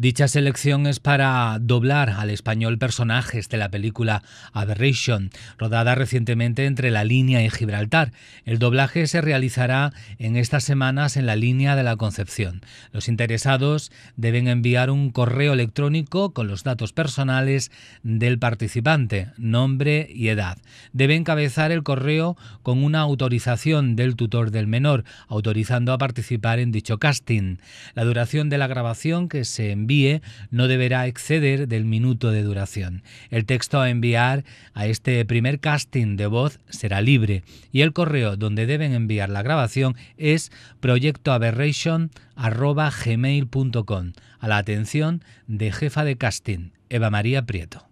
Dicha selección es para doblar al español personajes de la película Aberration, rodada recientemente entre La Línea y Gibraltar. El doblaje se realizará en estas semanas en La Línea de la Concepción. Los interesados deben enviar un correo electrónico con los datos personales del participante, nombre y edad. Debe encabezar el correo con una autorización del tutor del menor, autorizando a participar en dicho casting. La duración de la grabación que se envía no deberá exceder del minuto de duración. El texto a enviar a este primer casting de voz será libre y el correo donde deben enviar la grabación es proyectoaberration.com. a la atención de jefa de casting, Eva María Prieto.